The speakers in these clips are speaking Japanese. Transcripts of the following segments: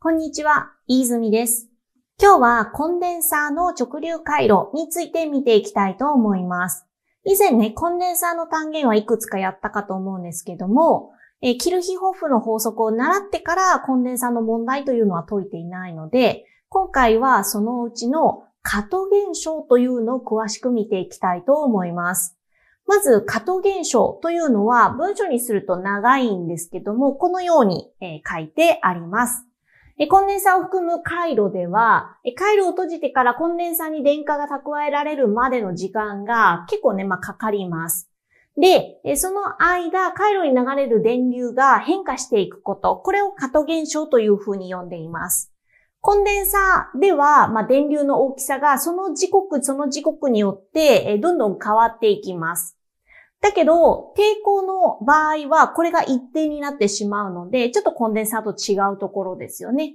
こんにちは、飯泉です。今日はコンデンサーの直流回路について見ていきたいと思います。以前ね、コンデンサーの単元はいくつかやったかと思うんですけども、えキルヒホフの法則を習ってからコンデンサーの問題というのは解いていないので、今回はそのうちのカト現象というのを詳しく見ていきたいと思います。まず、カト現象というのは文章にすると長いんですけども、このように書いてあります。コンデンサを含む回路では、回路を閉じてからコンデンサに電荷が蓄えられるまでの時間が結構ね、まあ、かかります。で、その間、回路に流れる電流が変化していくこと、これを過渡現象というふうに呼んでいます。コンデンサでは、まあ、電流の大きさがその時刻その時刻によって、どんどん変わっていきます。だけど、抵抗の場合は、これが一定になってしまうので、ちょっとコンデンサーと違うところですよね。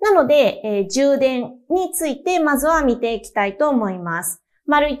なので、えー、充電について、まずは見ていきたいと思います。丸1。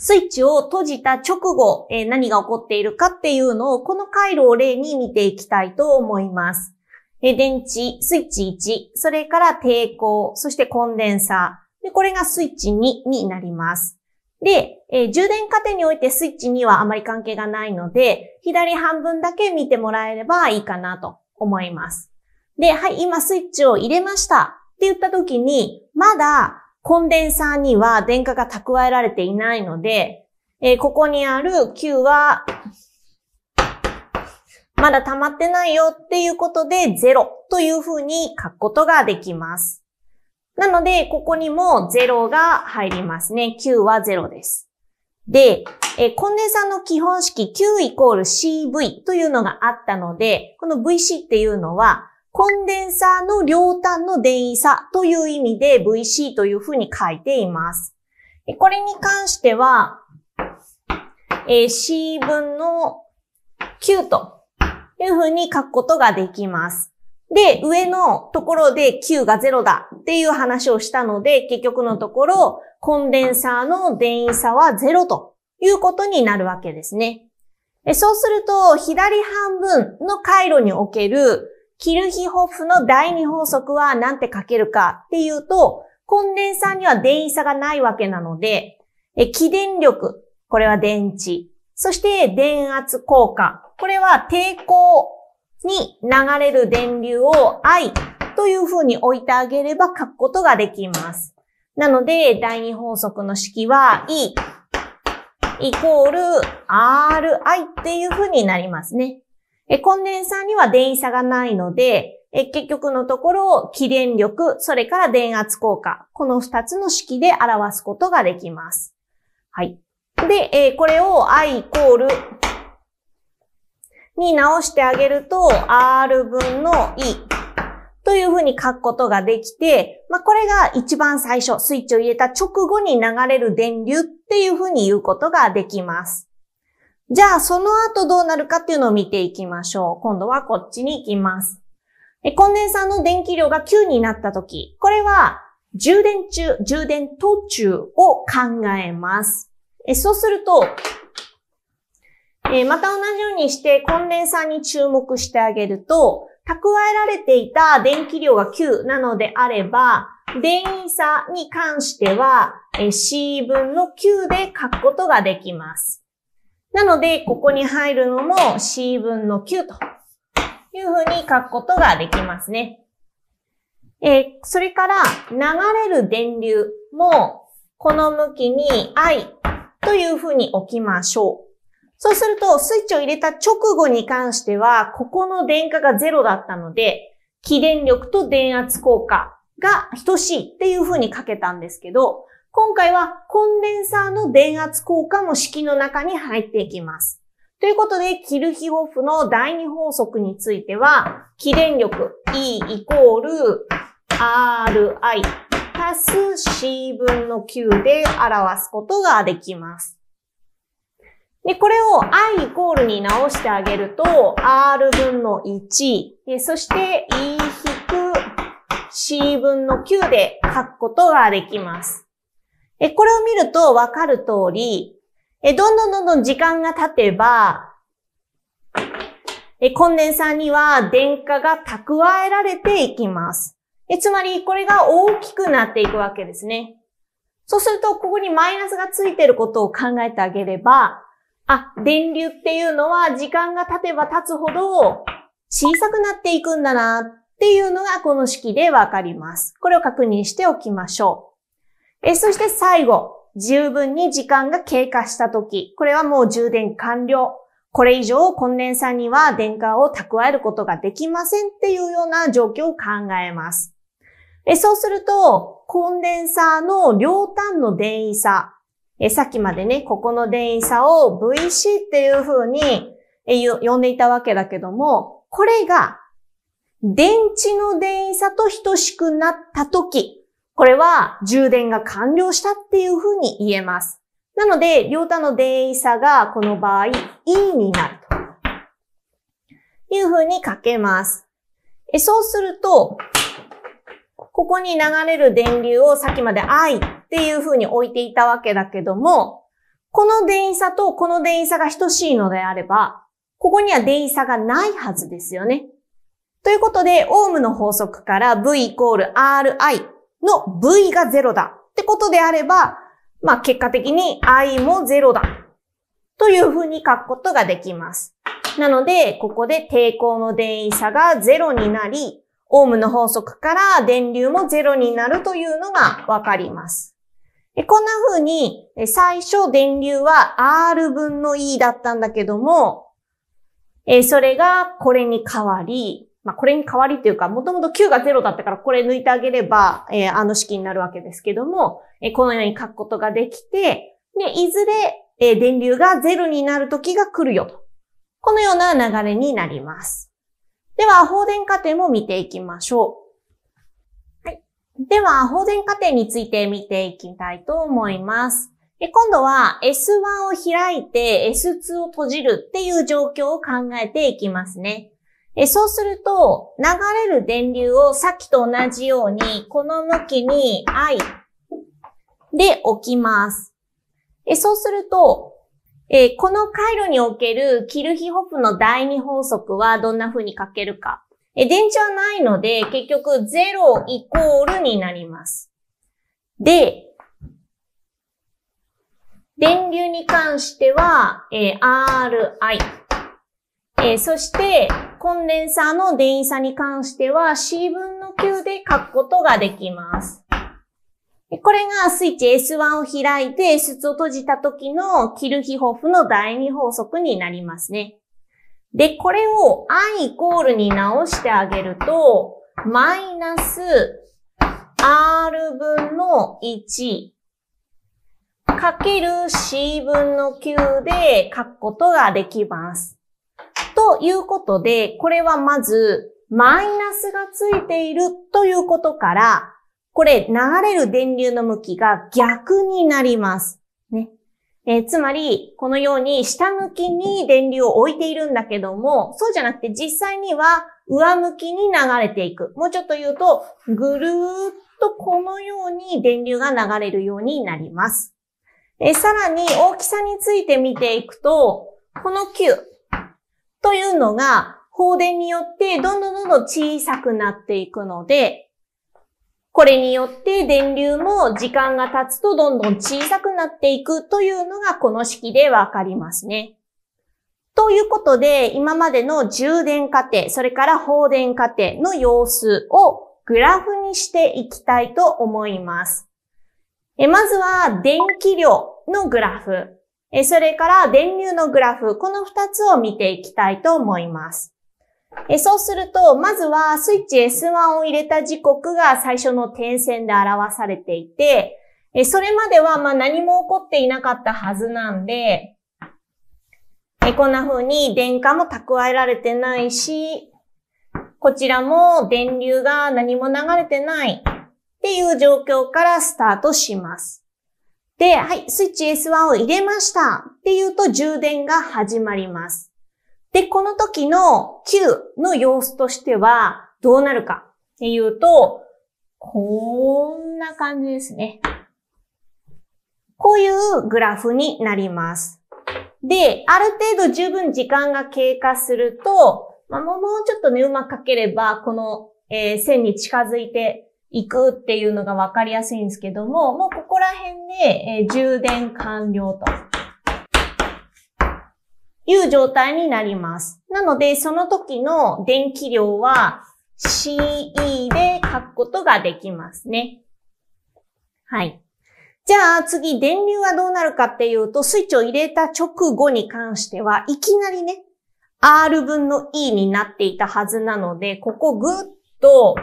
スイッチを閉じた直後、えー、何が起こっているかっていうのを、この回路を例に見ていきたいと思います。えー、電池、スイッチ1、それから抵抗、そしてコンデンサー。でこれがスイッチ2になります。で、えー、充電過程においてスイッチにはあまり関係がないので、左半分だけ見てもらえればいいかなと思います。で、はい、今スイッチを入れましたって言った時に、まだコンデンサーには電荷が蓄えられていないので、えー、ここにある Q は、まだ溜まってないよっていうことで0という風に書くことができます。なので、ここにも0が入りますね。Q は0です。で、えコンデンサーの基本式 Q イコール CV というのがあったので、この VC っていうのは、コンデンサーの両端の電位差という意味で VC というふうに書いています。これに関しては、え C 分の Q というふうに書くことができます。で、上のところで Q が0だっていう話をしたので、結局のところ、コンデンサーの電位差は0ということになるわけですね。そうすると、左半分の回路におけるキルヒホフの第二法則は何て書けるかっていうと、コンデンサーには電位差がないわけなので、起電力、これは電池。そして電圧効果、これは抵抗に流れる電流を I という風に置いてあげれば書くことができます。なので、第二法則の式は E イコール RI っていう風になりますね。コンデンサーには電位差がないので、結局のところ、を起電力、それから電圧効果、この2つの式で表すことができます。はい。で、これを I イコールに直してあげると、R 分の E というふうに書くことができて、まあ、これが一番最初、スイッチを入れた直後に流れる電流っていうふうに言うことができます。じゃあ、その後どうなるかっていうのを見ていきましょう。今度はこっちに行きます。コンデンサーの電気量が9になったとき、これは充電中、充電途中を考えます。そうすると、えまた同じようにしてコンデンサーに注目してあげると、蓄えられていた電気量が9なのであれば、電位差に関しては、え C 分の9で書くことができます。なので、ここに入るのも C 分の9というふうに書くことができますね。えそれから、流れる電流も、この向きに I というふうに置きましょう。そうすると、スイッチを入れた直後に関しては、ここの電荷がゼロだったので、起電力と電圧効果が等しいっていうふうに書けたんですけど、今回はコンデンサーの電圧効果も式の中に入っていきます。ということで、キルヒホフの第二法則については、起電力 E イコール RI 足す C 分の9で表すことができます。で、これを i イコールに直してあげると、r 分の1、そして e 引く c 分の9で書くことができます。え、これを見るとわかる通り、え、どんどんどんどん時間が経てば、え、コンデンサーには電荷が蓄えられていきます。え、つまりこれが大きくなっていくわけですね。そうすると、ここにマイナスがついてることを考えてあげれば、あ、電流っていうのは時間が経てば経つほど小さくなっていくんだなっていうのがこの式でわかります。これを確認しておきましょう。えそして最後、十分に時間が経過したとき、これはもう充電完了。これ以上、コンデンサには電荷を蓄えることができませんっていうような状況を考えます。えそうすると、コンデンサーの両端の電位差、えさっきまでね、ここの電位差を VC っていう風に、え呼んでいたわけだけども、これが電池の電位差と等しくなった時、これは充電が完了したっていう風に言えます。なので、両端の電位差がこの場合 E になるという風に書けます。えそうすると、ここに流れる電流をさっきまで I っていう風に置いていたわけだけども、この電位差とこの電位差が等しいのであれば、ここには電位差がないはずですよね。ということで、オームの法則から V イコール RI の V が0だってことであれば、まあ結果的に I も0だという風に書くことができます。なので、ここで抵抗の電位差が0になり、オームの法則から電流も0になるというのがわかります。こんな風に、最初電流は R 分の E だったんだけども、それがこれに変わり、まあ、これに変わりというか、もともと Q が0だったからこれ抜いてあげれば、あの式になるわけですけども、このように書くことができて、で、いずれ電流が0になる時が来るよと。このような流れになります。では、放電過程も見ていきましょう。では、放電過程について見ていきたいと思います。で今度は S1 を開いて S2 を閉じるっていう状況を考えていきますね。そうすると、流れる電流をさっきと同じように、この向きに I で置きます。そうすると、この回路におけるキルヒホフの第二法則はどんな風に書けるかえ電池はないので、結局0イコールになります。で、電流に関しては、えー、RI。えー、そして、コンデンサーの電位差に関しては C 分の9で書くことができます。これがスイッチ S1 を開いて S2 を閉じた時のキルヒホフの第二法則になりますね。で、これを i イコールに直してあげると、マイナス r 分の1かける c 分の9で書くことができます。ということで、これはまず、マイナスがついているということから、これ流れる電流の向きが逆になります。えー、つまり、このように下向きに電流を置いているんだけども、そうじゃなくて実際には上向きに流れていく。もうちょっと言うと、ぐるーっとこのように電流が流れるようになります。えさらに大きさについて見ていくと、この Q というのが放電によってどんどんどんどん小さくなっていくので、これによって電流も時間が経つとどんどん小さくなっていくというのがこの式でわかりますね。ということで、今までの充電過程、それから放電過程の様子をグラフにしていきたいと思います。えまずは電気量のグラフ、えそれから電流のグラフ、この2つを見ていきたいと思います。えそうすると、まずはスイッチ S1 を入れた時刻が最初の点線で表されていて、えそれまではま何も起こっていなかったはずなんで、えこんな風に電荷も蓄えられてないし、こちらも電流が何も流れてないっていう状況からスタートします。で、はい、スイッチ S1 を入れましたっていうと充電が始まります。で、この時の地の様子としてはどうなるかっていうと、こんな感じですね。こういうグラフになります。で、ある程度十分時間が経過すると、まあ、もうちょっとね、うまく書ければ、この、えー、線に近づいていくっていうのがわかりやすいんですけども、もうここら辺で、えー、充電完了と。いう状態になります。なので、その時の電気量は CE で書くことができますね。はい。じゃあ次、電流はどうなるかっていうと、スイッチを入れた直後に関しては、いきなりね、R 分の E になっていたはずなので、ここぐっと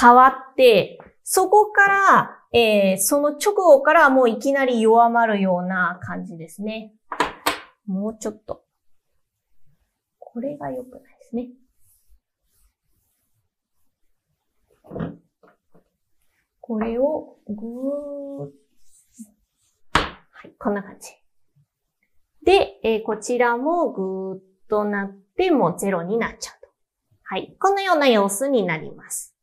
変わって、そこから、えー、その直後からもういきなり弱まるような感じですね。もうちょっと。これが良くないですね。これをぐーっはい、こんな感じ。で、えー、こちらもぐーっとなってもうゼロになっちゃうと。はい、このような様子になります。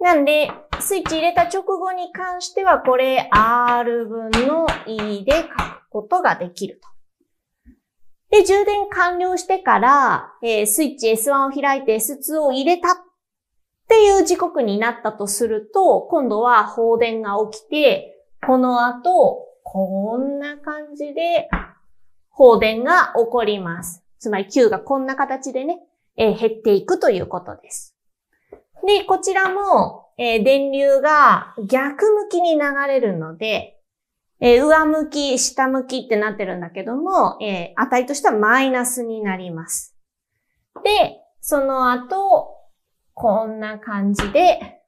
なんで、スイッチ入れた直後に関しては、これ R 分の E で書くことができると。で、充電完了してから、えー、スイッチ S1 を開いて S2 を入れたっていう時刻になったとすると、今度は放電が起きて、この後、こんな感じで放電が起こります。つまり Q がこんな形でね、えー、減っていくということです。で、こちらも、えー、電流が逆向きに流れるので、えー、上向き、下向きってなってるんだけども、えー、値としてはマイナスになります。で、その後、こんな感じで、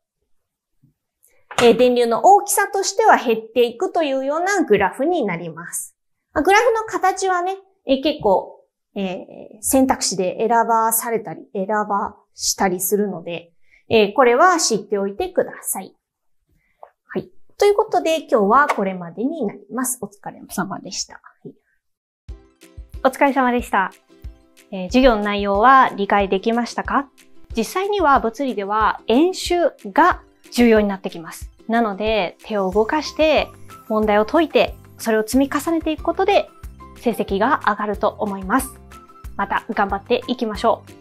えー、電流の大きさとしては減っていくというようなグラフになります。まあ、グラフの形はね、えー、結構、えー、選択肢で選ばされたり、選ばしたりするので、えー、これは知っておいてください。ということで、今日はこれまでになります。お疲れ様でした。お疲れ様でした、えー、授業の内容は理解できましたか実際には物理では演習が重要になってきます。なので、手を動かして、問題を解いて、それを積み重ねていくことで、成績が上がると思います。また頑張っていきましょう。